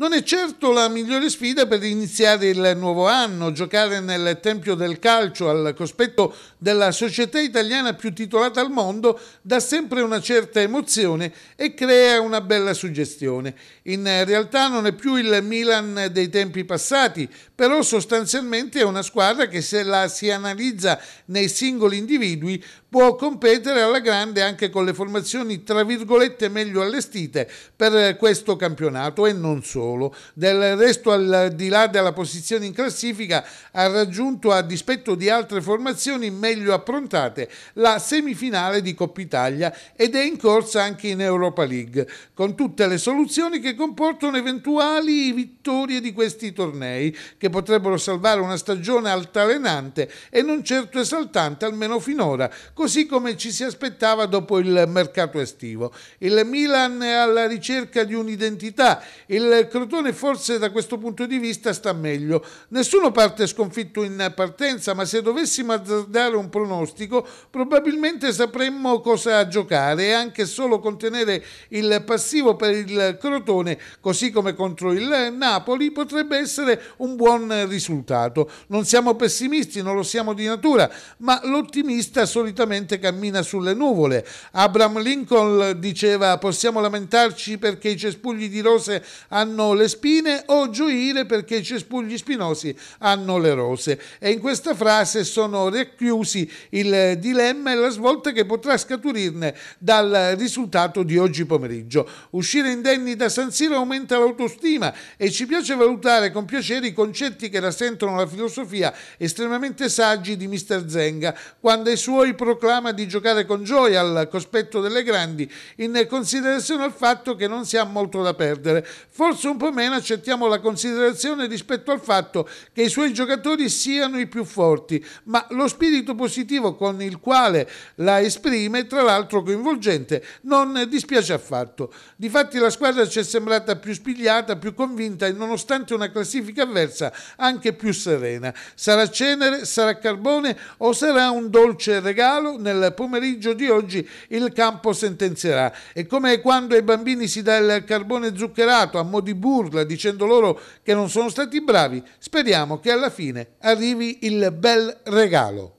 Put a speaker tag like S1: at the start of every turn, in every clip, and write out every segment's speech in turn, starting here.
S1: Non è certo la migliore sfida per iniziare il nuovo anno, giocare nel Tempio del Calcio al cospetto della società italiana più titolata al mondo dà sempre una certa emozione e crea una bella suggestione. In realtà non è più il Milan dei tempi passati, però sostanzialmente è una squadra che se la si analizza nei singoli individui può competere alla grande anche con le formazioni tra virgolette meglio allestite per questo campionato e non solo solo, del resto al di là della posizione in classifica ha raggiunto a dispetto di altre formazioni meglio approntate la semifinale di Coppa Italia ed è in corsa anche in Europa League, con tutte le soluzioni che comportano eventuali vittorie di questi tornei, che potrebbero salvare una stagione altalenante e non certo esaltante, almeno finora, così come ci si aspettava dopo il mercato estivo. Il Milan è alla ricerca di un'identità, il Crotone forse da questo punto di vista sta meglio. Nessuno parte sconfitto in partenza, ma se dovessimo azzardare un pronostico, probabilmente sapremmo cosa giocare e anche solo contenere il passivo per il Crotone, così come contro il Napoli, potrebbe essere un buon risultato. Non siamo pessimisti, non lo siamo di natura, ma l'ottimista solitamente cammina sulle nuvole. Abraham Lincoln diceva possiamo lamentarci perché i cespugli di rose hanno hanno le spine o gioire perché i cespugli spinosi hanno le rose. E in questa frase sono racchiusi il dilemma e la svolta che potrà scaturirne dal risultato di oggi pomeriggio. Uscire indenni da San Siro aumenta l'autostima e ci piace valutare con piacere i concetti che rassentono la filosofia estremamente saggi di Mr. Zenga quando ai suoi proclama di giocare con gioia al cospetto delle grandi in considerazione al fatto che non si ha molto da perdere. Forse un po' meno accettiamo la considerazione rispetto al fatto che i suoi giocatori siano i più forti, ma lo spirito positivo con il quale la esprime, tra l'altro coinvolgente, non dispiace affatto. Difatti la squadra ci è sembrata più spigliata, più convinta e nonostante una classifica avversa anche più serena. Sarà cenere, sarà carbone o sarà un dolce regalo? Nel pomeriggio di oggi il campo sentenzierà. E come quando ai bambini si dà il carbone zuccherato a mo' di burla dicendo loro che non sono stati bravi, speriamo che alla fine arrivi il bel regalo.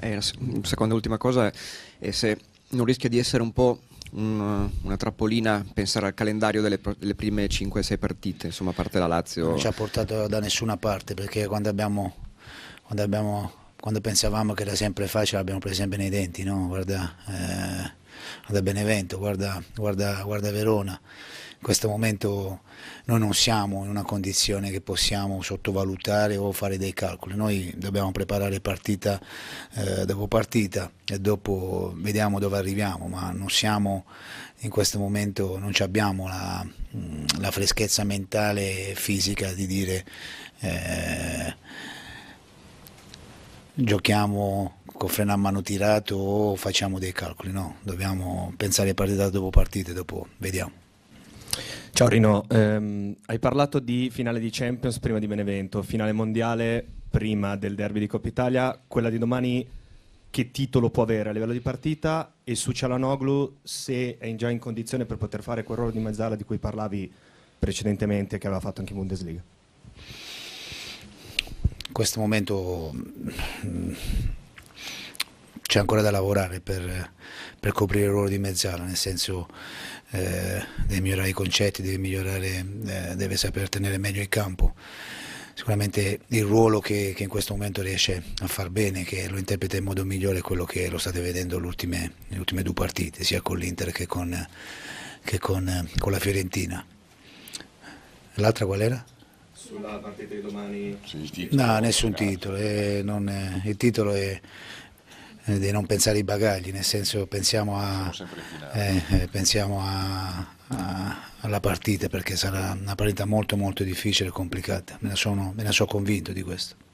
S1: Eh, seconda ultima cosa è se non rischia di essere un po' un, una trappolina pensare al calendario delle, delle prime 5-6 partite, insomma a parte la Lazio. Non ci ha
S2: portato da nessuna parte perché quando abbiamo, quando abbiamo quando pensavamo che era sempre facile l'abbiamo presa sempre nei denti, no? Guarda, eh, da Benevento, guarda, guarda, guarda Verona. In questo momento noi non siamo in una condizione che possiamo sottovalutare o fare dei calcoli, noi dobbiamo preparare partita eh, dopo partita e dopo vediamo dove arriviamo, ma non siamo in questo momento, non abbiamo la, mm, la freschezza mentale e fisica di dire eh, giochiamo con ecco, freno a mano tirato o facciamo dei calcoli, no, dobbiamo pensare partita dopo partita, dopo vediamo. Ciao Rino, ehm, hai parlato di finale di Champions prima di Benevento, finale mondiale prima del derby di Coppa Italia, quella di domani che titolo può avere a livello di partita e su Cialanoglu se è già in condizione per poter fare quel ruolo di mezzala di cui parlavi precedentemente che aveva fatto anche in Bundesliga? In questo momento c'è ancora da lavorare per, per, coprire il ruolo di mezzala, nel senso eh, deve migliorare i concetti, deve, migliorare, eh, deve saper tenere meglio il campo. Sicuramente il ruolo che, che, in questo momento riesce a far bene, che lo interpreta in modo migliore, è quello che lo state vedendo le ultime, le ultime due partite, sia con l'Inter che, con, che con, con la Fiorentina. L'altra qual era? sulla partita di domani? No, nessun titolo. Eh, non, eh, il titolo è eh, di non pensare ai bagagli, nel senso pensiamo, a, eh, eh, pensiamo a, a, alla partita perché sarà una partita molto molto difficile e complicata, me ne sono, me ne sono convinto di questo.